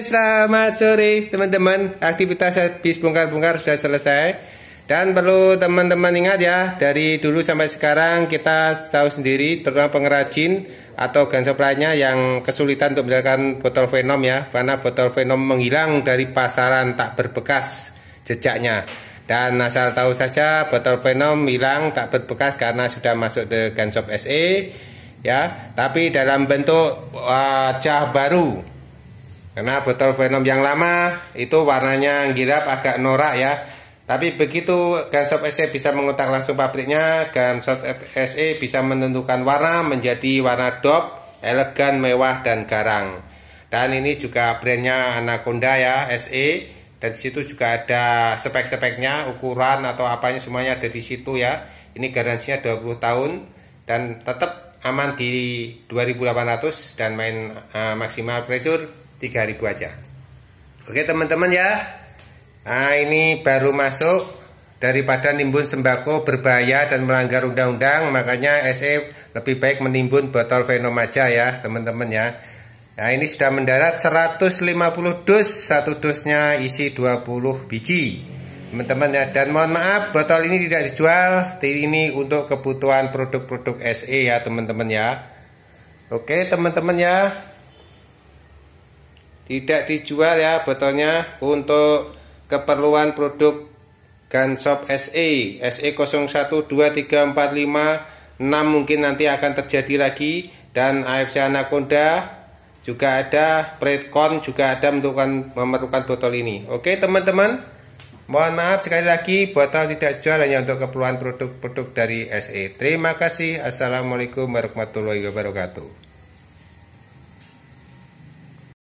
selamat sore teman-teman. Aktivitas habis bongkar-bongkar sudah selesai. Dan perlu teman-teman ingat ya, dari dulu sampai sekarang kita tahu sendiri terutama pengrajin atau gansop lainnya yang kesulitan untuk mendapatkan botol venom ya, karena botol venom menghilang dari pasaran tak berbekas jejaknya. Dan asal tahu saja botol venom hilang tak berbekas karena sudah masuk ke gansop SE ya, tapi dalam bentuk wajah uh, baru karena botol Venom yang lama itu warnanya girap agak norak ya. Tapi begitu Gunshot SE bisa mengutak langsung pabriknya, Gunshot SE bisa menentukan warna menjadi warna dop, elegan, mewah, dan garang. Dan ini juga brandnya Anaconda ya, SE. Dan situ juga ada spek-speknya, ukuran atau apanya semuanya ada di situ ya. Ini garansinya 20 tahun dan tetap aman di 2800 dan main uh, maksimal pressure 3000 aja Oke teman-teman ya nah, ini baru masuk daripada nimbun sembako berbahaya dan melanggar undang-undang makanya SE lebih baik menimbun botol Venom aja ya teman-teman ya Nah ini sudah mendarat 150 dus Satu dusnya isi 20 biji Teman-teman ya Dan mohon maaf botol ini tidak dijual Ini untuk kebutuhan produk-produk SE ya teman-teman ya Oke teman-teman ya tidak dijual ya botolnya untuk keperluan produk Gansop SE SE 012345 mungkin nanti akan terjadi lagi dan AFC Anaconda juga ada Predcon juga ada memerlukan, memerlukan botol ini oke teman-teman mohon maaf sekali lagi botol tidak jual hanya untuk keperluan produk-produk dari SE terima kasih Assalamualaikum warahmatullahi wabarakatuh